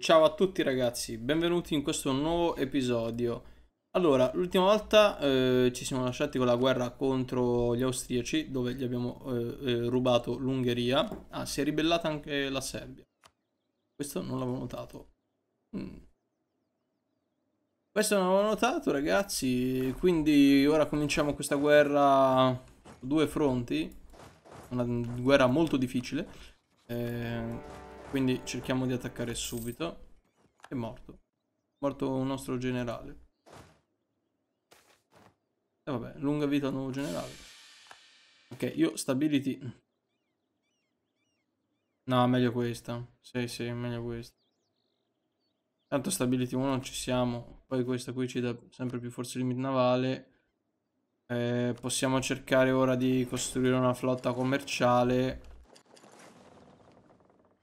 ciao a tutti ragazzi, benvenuti in questo nuovo episodio. Allora, l'ultima volta eh, ci siamo lasciati con la guerra contro gli austriaci, dove gli abbiamo eh, eh rubato l'Ungheria. Ah, si è ribellata anche la Serbia. Questo non l'avevo notato. Mm. Questo non l'avevo notato ragazzi, quindi ora cominciamo questa guerra su due fronti. Una guerra molto difficile. Eh quindi cerchiamo di attaccare subito. È morto. Morto un nostro generale. E eh, vabbè, lunga vita al nuovo generale. Ok, io stability... No, meglio questa. Sì, sì, meglio questa. Tanto stability 1 non ci siamo. Poi questa qui ci dà sempre più forza limit navale. Eh, possiamo cercare ora di costruire una flotta commerciale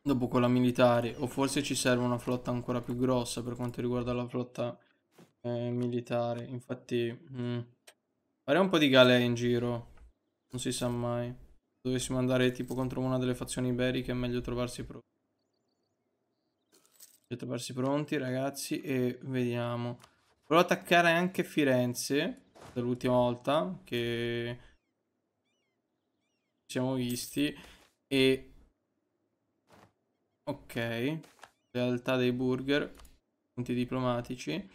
Dopo quella militare, o forse ci serve una flotta ancora più grossa per quanto riguarda la flotta eh, militare. Infatti, mh, mm, farei un po' di galee in giro. Non si sa mai. Dovessimo andare tipo contro una delle fazioni iberiche, è meglio trovarsi pronti. Meglio trovarsi pronti, ragazzi, e vediamo. Volevo attaccare anche Firenze, dall'ultima volta che ci siamo visti, e Ok. Realtà dei burger. Punti diplomatici.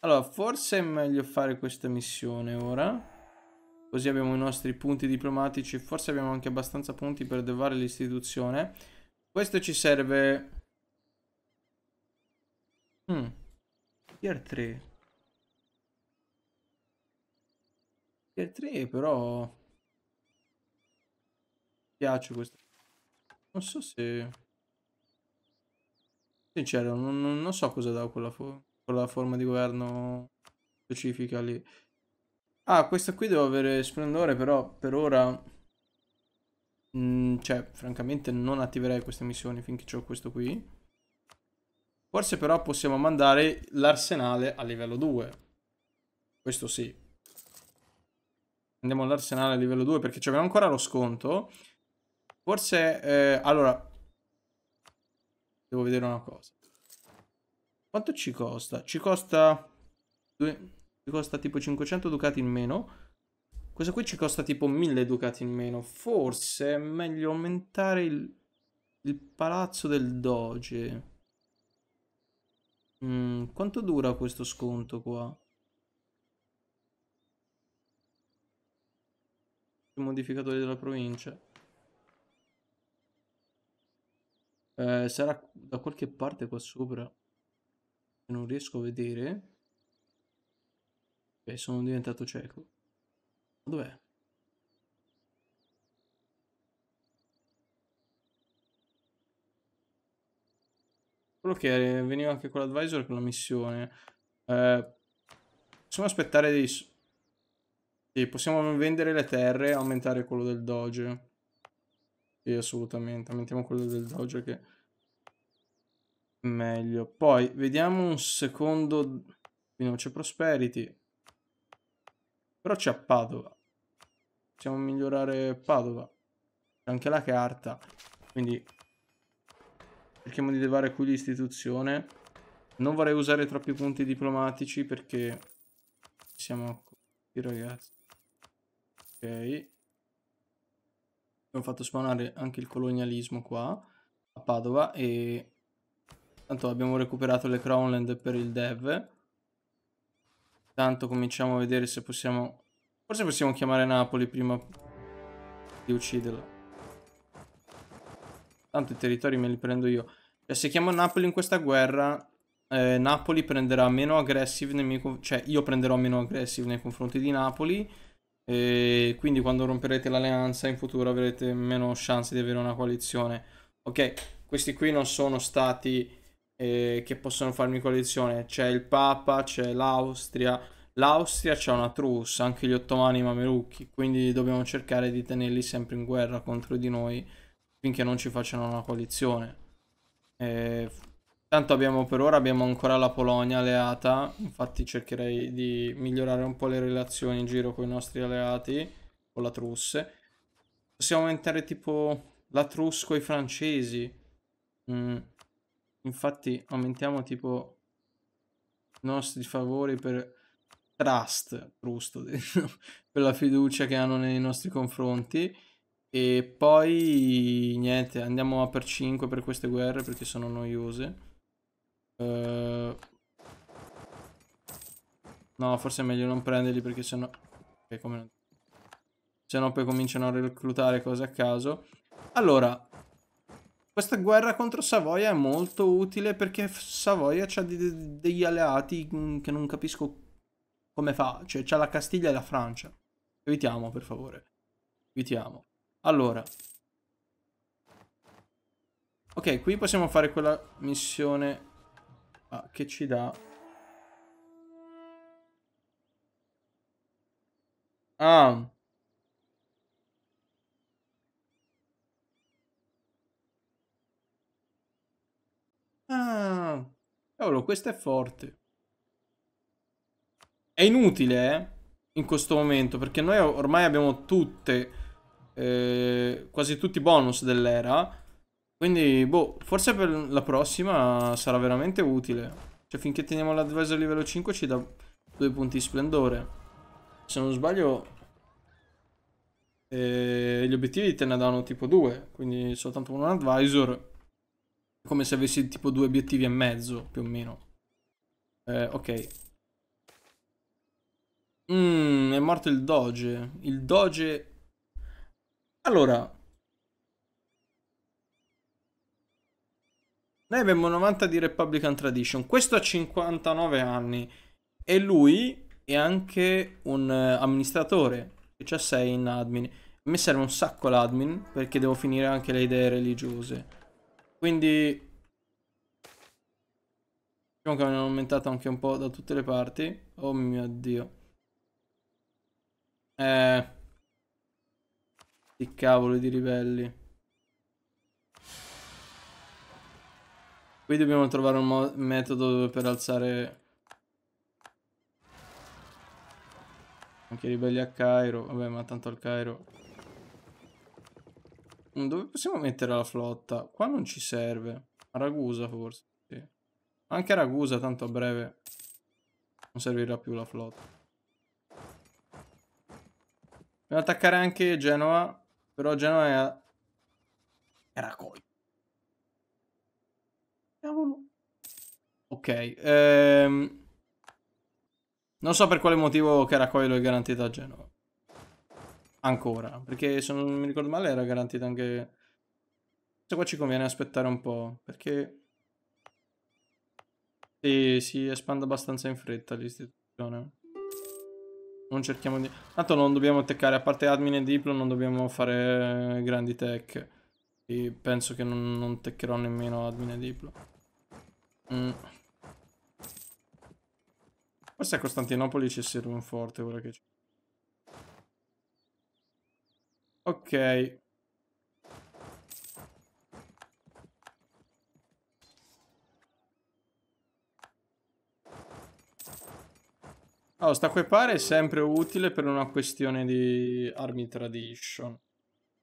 Allora, forse è meglio fare questa missione ora. Così abbiamo i nostri punti diplomatici. Forse abbiamo anche abbastanza punti per devare l'istituzione. Questo ci serve... Hmm. Tier 3. Tier 3 però... Mi piace questo. Non so se... Sincero, non, non so cosa dà quella, for quella forma di governo specifica lì. Ah, questa qui devo avere splendore, però per ora... Mh, mm, cioè, francamente non attiverei queste missioni finché ho questo qui. Forse però possiamo mandare l'arsenale a livello 2. Questo sì. Andiamo all'arsenale a livello 2 perché abbiamo ancora lo sconto. Forse... Eh, allora, Devo vedere una cosa. Quanto ci costa? Ci costa... Due... Ci costa tipo 500 ducati in meno. Questo qui ci costa tipo 1000 ducati in meno. Forse è meglio aumentare il, il palazzo del doge. Mm, quanto dura questo sconto qua? Il modificatore della provincia. Eh, sarà da qualche parte qua sopra. Non riesco a vedere. Beh, sono diventato cieco. Dov'è? Quello che veniva anche con l'advisor con la missione. Eh, possiamo aspettare dei... Sì, possiamo vendere le terre e aumentare quello del doge. Sì, assolutamente. Mettiamo quello del Doge che è meglio. Poi vediamo un secondo. Qui non c'è Prosperity. Però c'è Padova. Possiamo migliorare Padova. C'è anche la carta. Quindi cerchiamo di levare qui l'istituzione. Non vorrei usare troppi punti diplomatici perché siamo qui, ragazzi. Ok abbiamo fatto spawnare anche il colonialismo qua a Padova e tanto abbiamo recuperato le Crownland per il dev tanto cominciamo a vedere se possiamo forse possiamo chiamare Napoli prima di ucciderla tanto i territori me li prendo io cioè, se chiamo Napoli in questa guerra eh, Napoli prenderà meno aggressive nei miei, cioè io prenderò meno aggressive nei confronti di Napoli e quindi quando romperete l'alleanza in futuro avrete meno chance di avere una coalizione. Ok, questi qui non sono stati eh, che possono farmi coalizione, c'è il Papa, c'è l'Austria, l'Austria c'è una truce, anche gli ottomani mamelucchi, quindi dobbiamo cercare di tenerli sempre in guerra contro di noi finché non ci facciano una coalizione. Eh, Tanto abbiamo per ora abbiamo ancora la Polonia alleata, infatti cercherei di migliorare un po' le relazioni in giro con i nostri alleati, con la Trusse. Possiamo aumentare tipo la Trusse con i francesi. Mm. Infatti aumentiamo tipo i nostri favori per trust, trusto, per la fiducia che hanno nei nostri confronti. E poi niente, andiamo a per 5 per queste guerre perché sono noiose. Eh, no, forse è meglio non prenderli perché sennò... Ok, come Sennò poi cominciano a reclutare cose a caso. Allora, questa guerra contro Savoia è molto utile perché Savoia ha de degli alleati mm, che non capisco come fa. Cioè, c'ha la Castiglia e la Francia. Evitiamo, per favore. Evitiamo. Allora. Ok, qui possiamo fare quella missione ah, che ci dà... Ah... Ah, cavolo, questa è forte. È inutile, eh, in questo momento, perché noi ormai abbiamo tutte, eh, quasi tutti i bonus dell'era. Quindi, boh, forse per la prossima sarà veramente utile. Cioè, finché teniamo l'advisor livello 5 ci dà due punti di splendore. Se non sbaglio, eh, gli obiettivi te ne danno tipo 2. Quindi soltanto un advisor. Come se avessi tipo due obiettivi e mezzo, più o meno. Eh, ok. Mmm, è morto il doge. Il doge... Allora, Noi abbiamo 90 di Republican Tradition. Questo ha 59 anni. E lui è anche un eh, amministratore. Che c'ha 6 in admin. A me serve un sacco l'admin. Perché devo finire anche le idee religiose. Quindi... Diciamo che hanno aumentato anche un po' da tutte le parti. Oh mio dio. Eh... Di cavolo di ribelli. Qui dobbiamo trovare un metodo per alzare... Anche i ribelli a Cairo. Vabbè, ma tanto al Cairo. Mm, dove possiamo mettere la flotta? Qua non ci serve. A Ragusa forse. Sì. Anche a Ragusa, tanto a breve. Non servirà più la flotta. Dobbiamo attaccare anche Genova. Però Genova è... a... Era colpa. Cavolo. Ok. Ehm... Non so per quale motivo Caracoilo è garantito a Genova. Ancora. Perché se non mi ricordo male era garantito anche... Questo qua ci conviene aspettare un po'. Perché... Sì, si espande abbastanza in fretta l'istituzione. Non cerchiamo di... Tanto non dobbiamo teccare, a parte admin e diplo non dobbiamo fare grandi tech. E penso che non, non teccherò nemmeno admin e diplo. Mm. Forse a Costantinopoli ci serve un forte ora che c'è. Ok. Allora, sta qui pare è sempre utile per una questione di army tradition.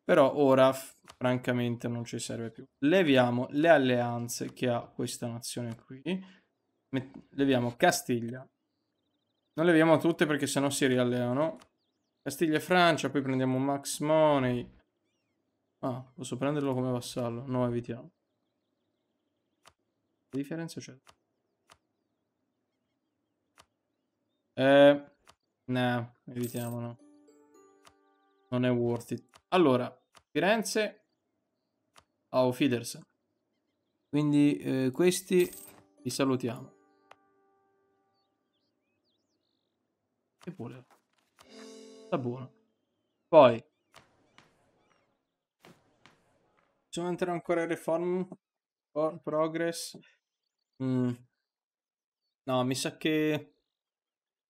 Però ora francamente non ci serve più. Leviamo le alleanze che ha questa nazione qui. Leviamo Castiglia. Non leviamo tutte perché sennò si rialleano. Castiglia e Francia, poi prendiamo Max Money. Ah, posso prenderlo come vassallo? No, evitiamo. Che differenza c'è? Eh, no, evitiamo, no. Non è worth it. Allora, Firenze, au Fiders. Quindi eh, questi li salutiamo. E pure. Sta buono. Poi. Possiamo entrare ancora in reform? progress? Mm. No, mi sa che...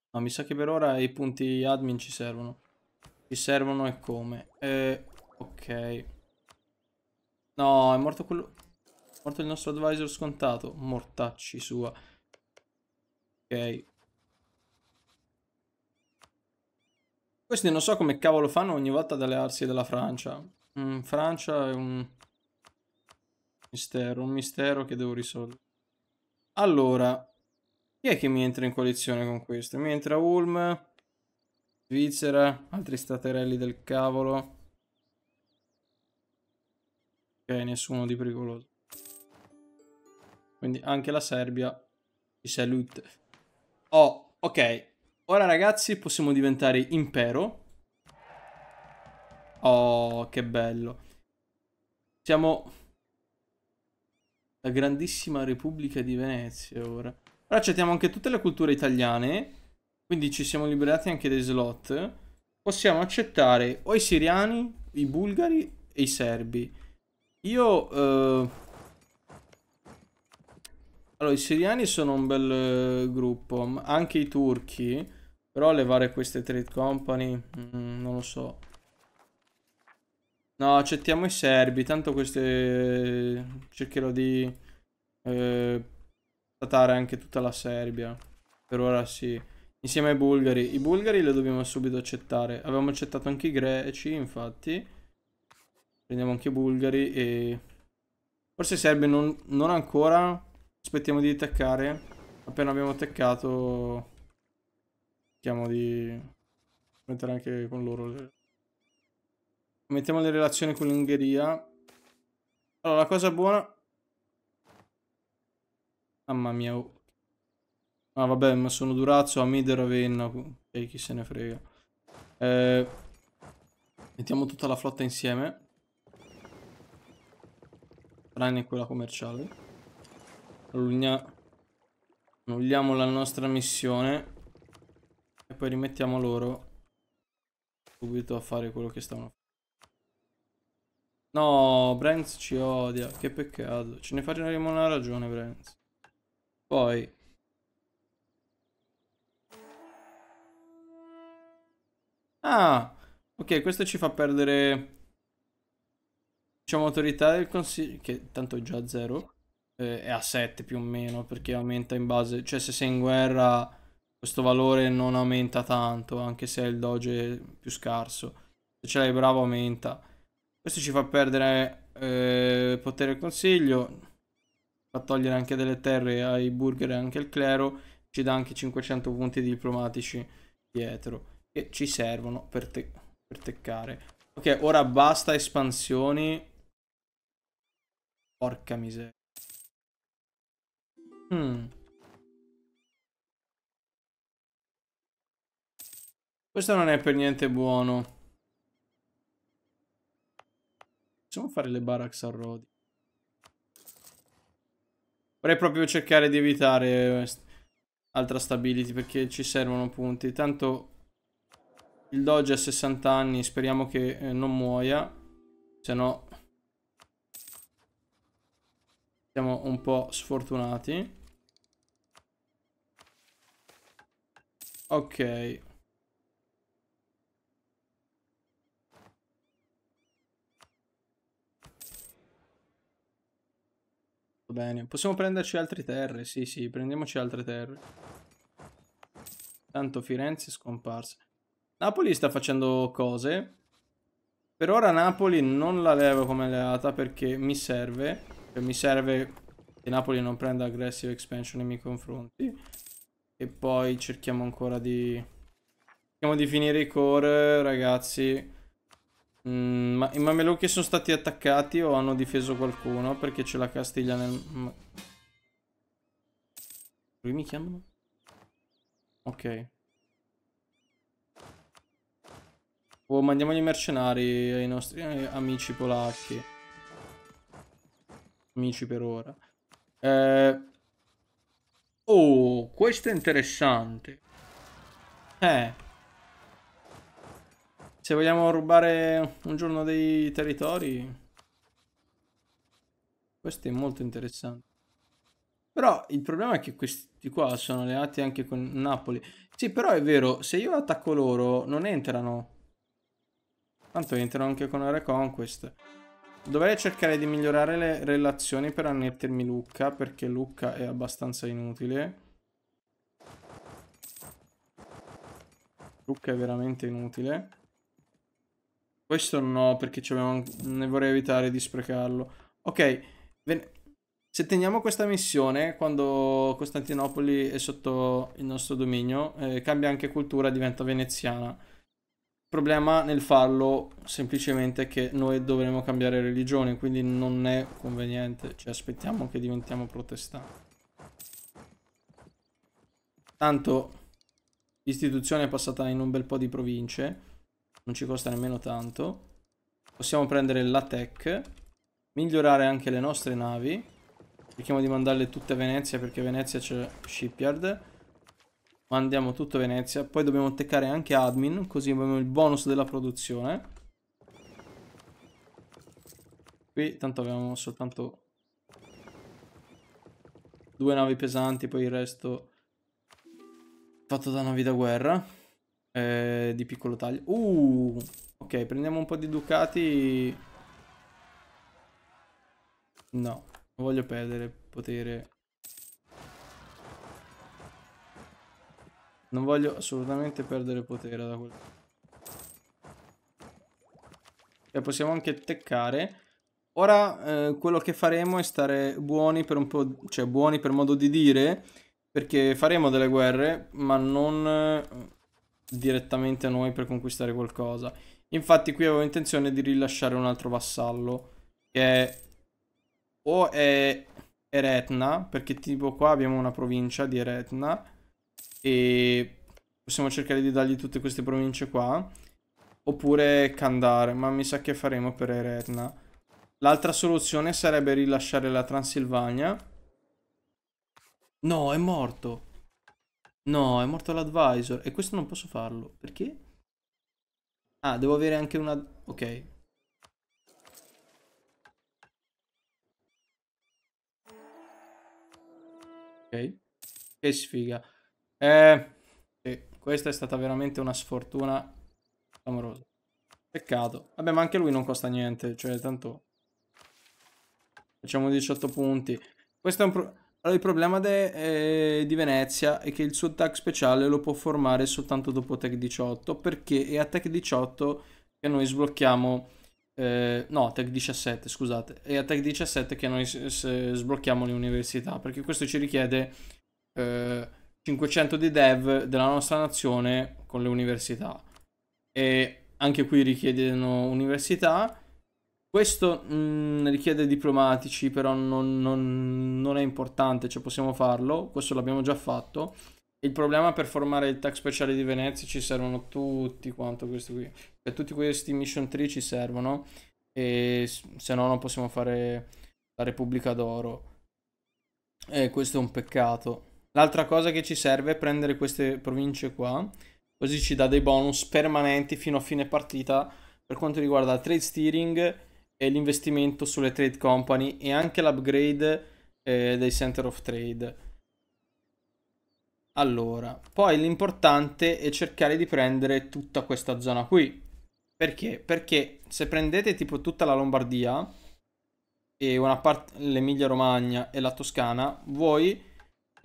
No, mi sa che per ora i punti admin ci servono. Ci servono e come? Eh, ok. No, è morto quello... È morto il nostro advisor scontato. Mortacci sua. Ok. Questi non so come cavolo fanno ogni volta ad allearsi della Francia. Mm, Francia è un... Mistero, un mistero che devo risolvere. Allora, chi è che mi entra in coalizione con questo? Mi entra Ulm... Svizzera, altri staterelli del cavolo. Ok, nessuno di pericoloso. Quindi anche la Serbia ci salute. Oh, ok. Ora ragazzi possiamo diventare impero. Oh, che bello. Siamo la grandissima Repubblica di Venezia ora. Ora accettiamo anche tutte le culture italiane quindi ci siamo liberati anche dei slot. Possiamo accettare o i siriani, i bulgari e i serbi. Io... Eh... Allora, i siriani sono un bel eh, gruppo, anche i turchi, però levare queste trade company, mm, non lo so. No, accettiamo i serbi, tanto queste... cercherò di... Eh, anche tutta la Serbia. Per ora sì. Insieme ai bulgari. I bulgari li dobbiamo subito accettare. Avevamo accettato anche i greci, infatti. Prendiamo anche i bulgari e... Forse i serbi non, non ancora. Aspettiamo di attaccare. Appena abbiamo attaccato... Cerchiamo di... Mettere anche con loro... Mettiamo le relazioni con l'Ungheria. Allora, la cosa buona... Mamma mia, oh. Ah vabbè, ma sono Durazzo, Amid e Ravenna. E chi se ne frega. Eh, mettiamo tutta la flotta insieme. Tranne quella commerciale. Annulliamo la nostra missione. E poi rimettiamo loro subito a fare quello che stavano facendo. No, Brands ci odia. Che peccato. Ce ne faremo una ragione, Brands. Poi, Ah, ok, questo ci fa perdere... Diciamo autorità del consiglio, che tanto è già a zero. Eh, è a 7 più o meno, perché aumenta in base... Cioè se sei in guerra questo valore non aumenta tanto, anche se è il doge più scarso. Se ce l'hai bravo aumenta. Questo ci fa perdere eh, potere del consiglio, fa togliere anche delle terre ai burger e anche al clero, ci dà anche 500 punti diplomatici dietro che ci servono per, te per teccare. Ok, ora basta espansioni. Porca miseria. Hmm. Questo non è per niente buono. Possiamo fare le barracks a rodi. Vorrei proprio cercare di evitare altra stability perché ci servono punti. Tanto il Doge ha 60 anni, speriamo che eh, non muoia, se no siamo un po' sfortunati. Ok. Bene, possiamo prenderci altre terre, sì sì, prendiamoci altre terre. Tanto Firenze è scomparsa. Napoli sta facendo cose. Per ora Napoli non la levo come alleata perché mi serve. Cioè mi serve che Napoli non prenda aggressive expansion nei miei confronti. E poi cerchiamo ancora di... Cerchiamo di finire i core, ragazzi. Mm, ma i mamelucchi sono stati attaccati o hanno difeso qualcuno? Perché c'è la Castiglia nel... Lui mi chiamano? Ok. O oh, mandiamogli i mercenari ai nostri eh, amici polacchi. Amici per ora. Eh... Oh, questo è interessante. Eh. Se vogliamo rubare un giorno dei territori... Questo è molto interessante. Però il problema è che questi qua sono alleati anche con Napoli. Sì, però è vero, se io attacco loro non entrano. Tanto entrano anche con la Reconquest. Dovrei cercare di migliorare le relazioni per annettermi Lucca, perché Lucca è abbastanza inutile. Lucca è veramente inutile. Questo no, perché ne vorrei evitare di sprecarlo. Ok, se teniamo questa missione, quando Costantinopoli è sotto il nostro dominio, eh, cambia anche cultura, diventa veneziana problema nel farlo semplicemente è che noi dovremo cambiare religione, quindi non è conveniente, ci aspettiamo che diventiamo protestanti. Tanto l'istituzione è passata in un bel po' di province, non ci costa nemmeno tanto. Possiamo prendere la tech, migliorare anche le nostre navi, cerchiamo di mandarle tutte a Venezia perché Venezia c'è shipyard. Mandiamo tutto a Venezia. Poi dobbiamo teccare anche admin, così abbiamo il bonus della produzione. Qui tanto abbiamo soltanto due navi pesanti, poi il resto fatto da navi da guerra. Eh, di piccolo taglio. Uh, ok, prendiamo un po' di ducati. No, non voglio perdere potere Non voglio assolutamente perdere potere da quello. E possiamo anche teccare. Ora eh, quello che faremo è stare buoni per un po', cioè buoni per modo di dire, perché faremo delle guerre, ma non eh, direttamente a noi per conquistare qualcosa. Infatti qui avevo intenzione di rilasciare un altro vassallo, che è o è Eretna, perché tipo qua abbiamo una provincia di Eretna, e possiamo cercare di dargli tutte queste province qua. Oppure Kandar, ma mi sa che faremo per Eretna. L'altra soluzione sarebbe rilasciare la Transilvania. No, è morto. No, è morto l'advisor. E questo non posso farlo. Perché? Ah, devo avere anche una... Ok. Ok. Che sfiga. Eh, sì, questa è stata veramente una sfortuna clamorosa. Peccato. Vabbè, ma anche lui non costa niente, cioè tanto... Facciamo 18 punti. Questo è un pro... Allora, il problema de, eh, di Venezia è che il suo attack speciale lo può formare soltanto dopo tech 18, perché è a tech 18 che noi sblocchiamo... Eh, no, tech 17, scusate. È a tech 17 che noi sblocchiamo le università, perché questo ci richiede... Eh, 500 di dev della nostra nazione con le università. E anche qui richiedono università. Questo mh, mm, richiede diplomatici, però non, non, non è importante, cioè possiamo farlo, questo l'abbiamo già fatto. Il problema per formare il tag speciale di Venezia ci servono tutti quanto questi qui. Cioè, tutti questi mission 3 ci servono. E se no non possiamo fare la Repubblica d'Oro. E questo è un peccato. L'altra cosa che ci serve è prendere queste province qua, così ci dà dei bonus permanenti fino a fine partita per quanto riguarda il trade steering e l'investimento sulle trade company e anche l'upgrade eh, dei center of trade. Allora, poi l'importante è cercare di prendere tutta questa zona qui. Perché? Perché se prendete tipo tutta la Lombardia e una parte l'Emilia Romagna e la Toscana, voi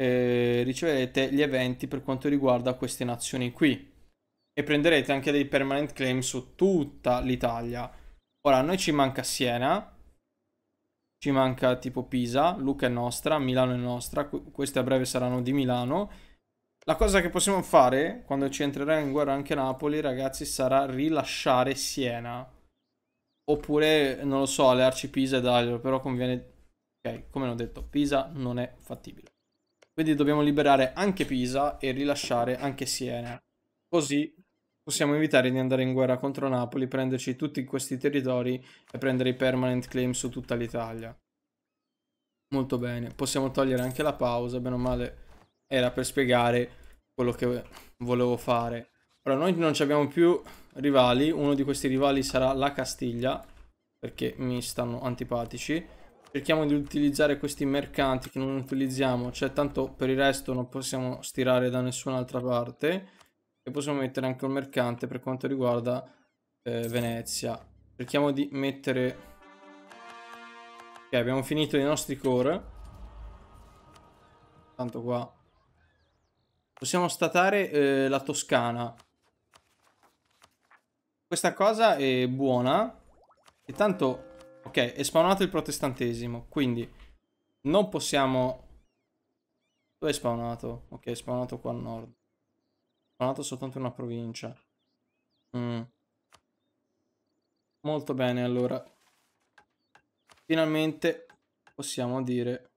eh, riceverete gli eventi per quanto riguarda queste nazioni qui e prenderete anche dei permanent claim su tutta l'Italia. Ora, a noi ci manca Siena, ci manca tipo Pisa, Luca è nostra, Milano è nostra, queste a breve saranno di Milano. La cosa che possiamo fare quando ci entrerà in guerra anche Napoli, ragazzi, sarà rilasciare Siena. Oppure, non lo so, allearci Pisa e Dario, però conviene... Ok, come ho detto, Pisa non è fattibile. Quindi dobbiamo liberare anche Pisa e rilasciare anche Siena. Così possiamo evitare di andare in guerra contro Napoli, prenderci tutti questi territori e prendere i permanent claim su tutta l'Italia. Molto bene, possiamo togliere anche la pausa, bene o male era per spiegare quello che volevo fare. Ora noi non abbiamo più rivali, uno di questi rivali sarà la Castiglia, perché mi stanno antipatici cerchiamo di utilizzare questi mercanti che non utilizziamo, cioè tanto per il resto non possiamo stirare da nessun'altra parte e possiamo mettere anche un mercante per quanto riguarda eh, Venezia. Cerchiamo di mettere... Ok, abbiamo finito i nostri core. Tanto qua. Possiamo statare eh, la Toscana. Questa cosa è buona. E tanto Ok, è spawnato il protestantesimo, quindi non possiamo... Dove è spawnato? Ok, è spawnato qua a nord. È spawnato soltanto una provincia. Mm. Molto bene, allora. Finalmente possiamo dire...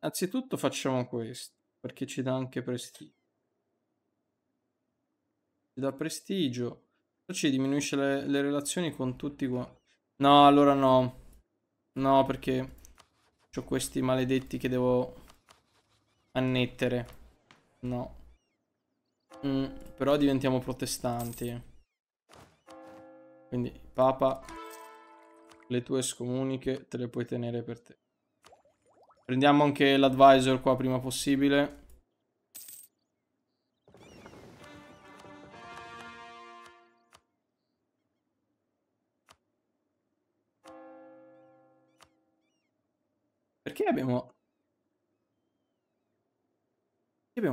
Anzitutto facciamo questo, perché ci dà anche prestigio. Ci dà prestigio. Ci diminuisce le, le relazioni con tutti qua. No, allora no. No, perché ho questi maledetti che devo annettere. No. Mm, però diventiamo protestanti. Quindi, Papa, le tue scomuniche te le puoi tenere per te. Prendiamo anche l'advisor qua prima possibile.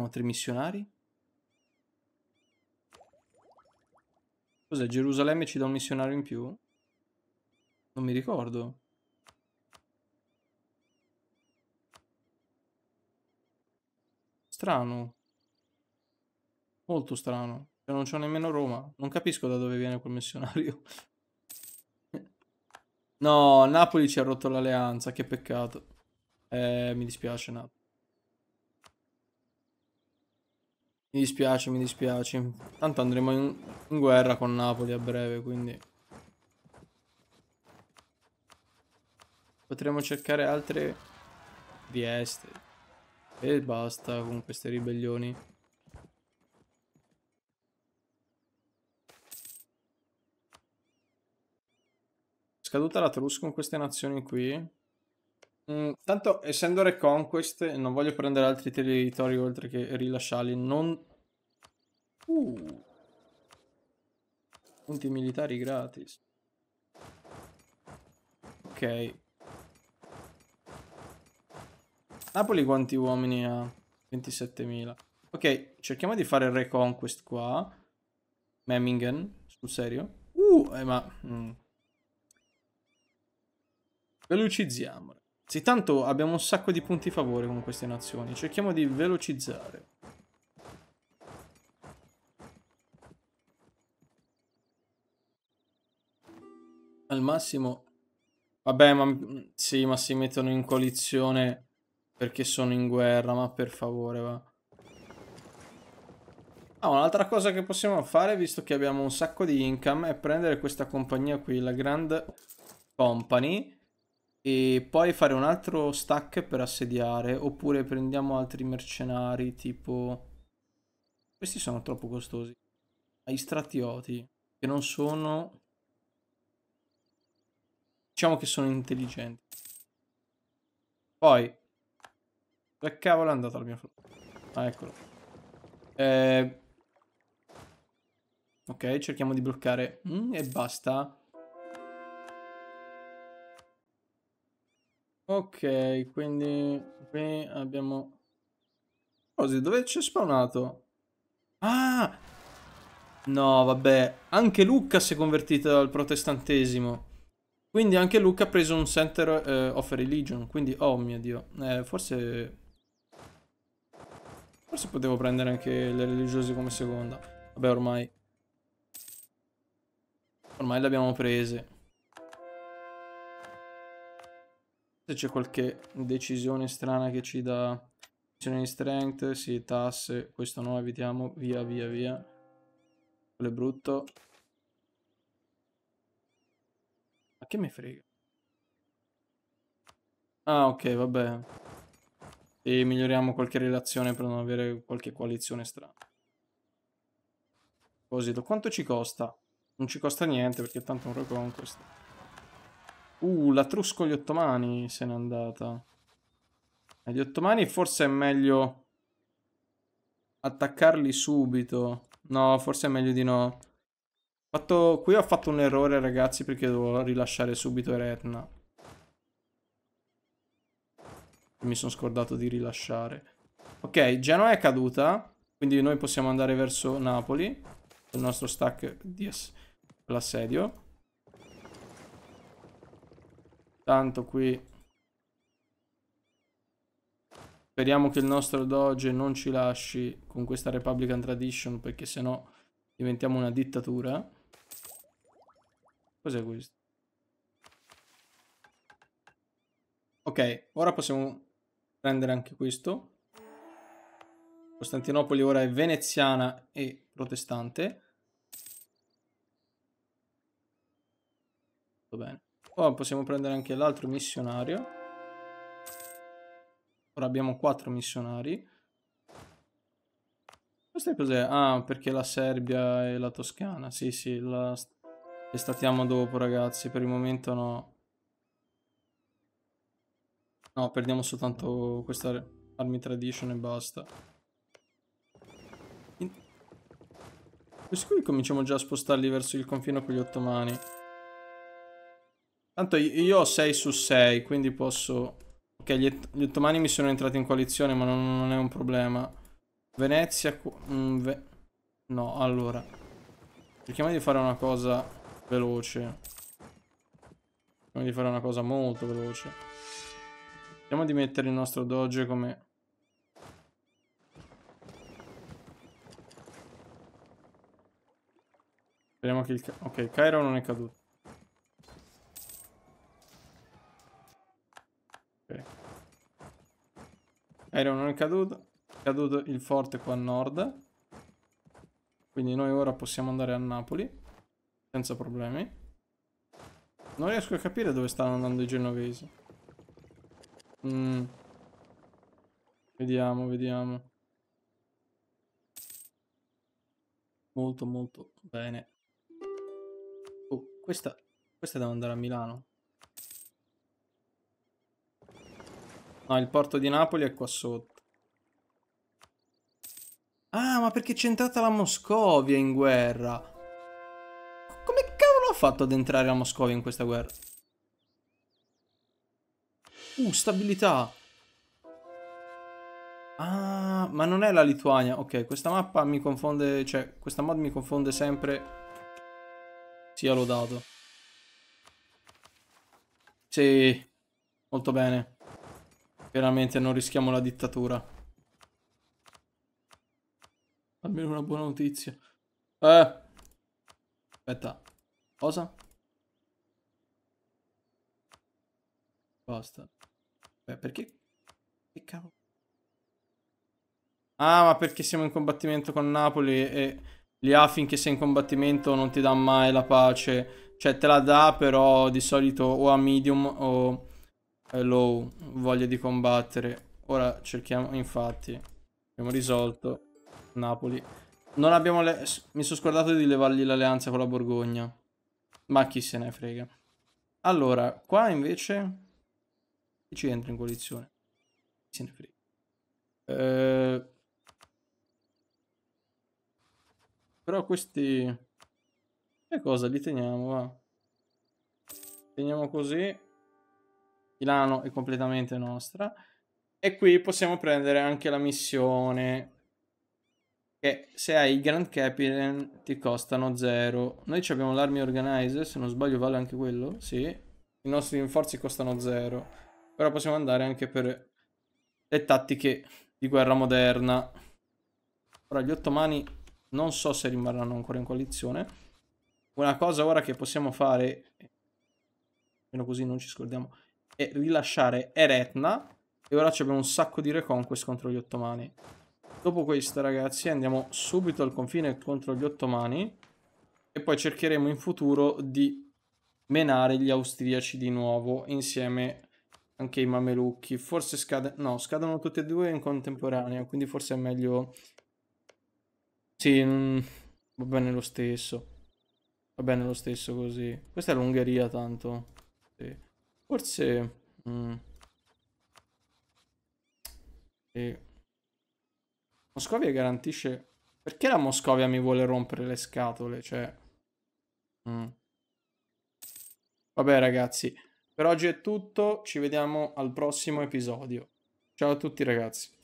abbiamo tre missionari. Cos'è? Gerusalemme ci dà un missionario in più? Non mi ricordo. Strano. Molto strano. Cioè non c'ho nemmeno Roma. Non capisco da dove viene quel missionario. no, Napoli ci ha rotto l'alleanza. Che peccato. Eh, mi dispiace Napoli. Mi dispiace, mi dispiace. Tanto andremo in, in guerra con Napoli a breve, quindi... Potremmo cercare altre rieste. E basta con queste ribellioni. Scaduta la Trus con queste nazioni qui. Mm, tanto, essendo Reconquest, non voglio prendere altri territori oltre che rilasciarli. Non... Uh. Punti militari gratis. Ok. Napoli quanti uomini ha? 27.000. Ok, cerchiamo di fare il Reconquest qua. Memmingen, sul serio. Uh, eh, ma... Mm. Velocizziamolo. Sì, tanto abbiamo un sacco di punti favore con queste nazioni. Cerchiamo di velocizzare. Al massimo... Vabbè, ma... Sì, ma si mettono in coalizione perché sono in guerra, ma per favore, va. Ah, un'altra cosa che possiamo fare, visto che abbiamo un sacco di income, è prendere questa compagnia qui, la Grand Company e poi fare un altro stack per assediare, oppure prendiamo altri mercenari tipo... Questi sono troppo costosi. Ai stratioti, che non sono... Diciamo che sono intelligenti. Poi... che cavolo è andato la mia flotta? Ah, eccolo. Eh... Ok, cerchiamo di bloccare. Mm, e basta. Ok, quindi qui abbiamo... Così, dove c'è spawnato? Ah! No, vabbè. Anche Lucca si è convertito al protestantesimo. Quindi anche Lucca ha preso un Center eh, of Religion. Quindi, oh mio Dio. Eh, forse... Forse potevo prendere anche le religiose come seconda. Vabbè, ormai. Ormai le abbiamo prese. Se c'è qualche decisione strana che ci dà decisione di strength, sì, tasse, questo no, evitiamo, via, via, via. Quello è brutto. Ma che mi frega? Ah, ok, vabbè. E miglioriamo qualche relazione per non avere qualche coalizione strana. Quanto ci costa? Non ci costa niente perché tanto è un reconquest. Uh, la Trusco gli ottomani se n'è andata. gli ottomani forse è meglio attaccarli subito. No, forse è meglio di no. Fatto... Qui ho fatto un errore, ragazzi, perché devo rilasciare subito Eretna. Mi sono scordato di rilasciare. Ok, Genoa è caduta. Quindi noi possiamo andare verso Napoli. Il nostro stack di l'assedio. Tanto qui... Speriamo che il nostro Doge non ci lasci con questa Republican Tradition perché sennò diventiamo una dittatura. Cos'è questo? Ok, ora possiamo prendere anche questo. Costantinopoli ora è veneziana e protestante. Tutto bene. Poi oh, possiamo prendere anche l'altro missionario. Ora abbiamo quattro missionari. Questo è cos'è? Ah, perché la Serbia e la Toscana. Sì, sì, la... le statiamo dopo, ragazzi. Per il momento no. No, perdiamo soltanto questa Army Tradition e basta. In... Questo qui cominciamo già a spostarli verso il confine con gli ottomani. Tanto io ho 6 su 6, quindi posso... Ok, gli, gli ottomani mi sono entrati in coalizione, ma non, non è un problema. Venezia... Mm, ve... No, allora. Cerchiamo di fare una cosa veloce. Cerchiamo di fare una cosa molto veloce. Cerchiamo di mettere il nostro doge come... Speriamo che il... Ok, Cairo non è caduto. Ok. Aereo non è caduto. È caduto il forte qua a nord. Quindi noi ora possiamo andare a Napoli. Senza problemi. Non riesco a capire dove stanno andando i genovesi. Mm. Vediamo, vediamo. Molto, molto bene. Oh, questa, questa deve andare a Milano. No, il porto di Napoli è qua sotto. Ah, ma perché c'è entrata la Moscovia in guerra? Come cavolo ha fatto ad entrare la Moscovia in questa guerra? Uh, stabilità. Ah, ma non è la Lituania. Ok, questa mappa mi confonde... Cioè, questa mod mi confonde sempre... Sia lodato. Sì, molto bene. Veramente non rischiamo la dittatura. Almeno una buona notizia. Eh. Aspetta. Cosa? Basta. Beh, perché? Che cavolo? Ah, ma perché siamo in combattimento con Napoli e l'IA finché sei in combattimento non ti dà mai la pace. Cioè, te la dà, però di solito o a medium o è low, voglia di combattere. Ora cerchiamo, infatti, abbiamo risolto Napoli. Non abbiamo le... Mi sono scordato di levargli l'alleanza con la Borgogna. Ma chi se ne frega. Allora, qua invece... Chi ci entra in coalizione? Chi se ne frega. Eh... Però questi... Che cosa? Li teniamo, va. Teniamo così. Milano è completamente nostra. E qui possiamo prendere anche la missione che se hai il Grand Capitan ti costano 0. Noi abbiamo l'Army Organizer, se non sbaglio vale anche quello, sì. I nostri rinforzi costano 0. Però possiamo andare anche per le tattiche di guerra moderna. Ora gli ottomani non so se rimarranno ancora in coalizione. Una cosa ora che possiamo fare, almeno così non ci scordiamo, e rilasciare Eretna. E ora abbiamo un sacco di reconquest contro gli ottomani. Dopo questo, ragazzi, andiamo subito al confine contro gli ottomani. E poi cercheremo in futuro di menare gli austriaci di nuovo insieme anche ai mamelucchi. Forse scade... no, scadono tutti e due in contemporanea, quindi forse è meglio... Sì, va bene lo stesso. Va bene lo stesso così. Questa è l'Ungheria tanto. Forse... Mm, e Moscovia garantisce... Perché la Moscovia mi vuole rompere le scatole? Cioè... Mm. Vabbè ragazzi, per oggi è tutto, ci vediamo al prossimo episodio. Ciao a tutti ragazzi.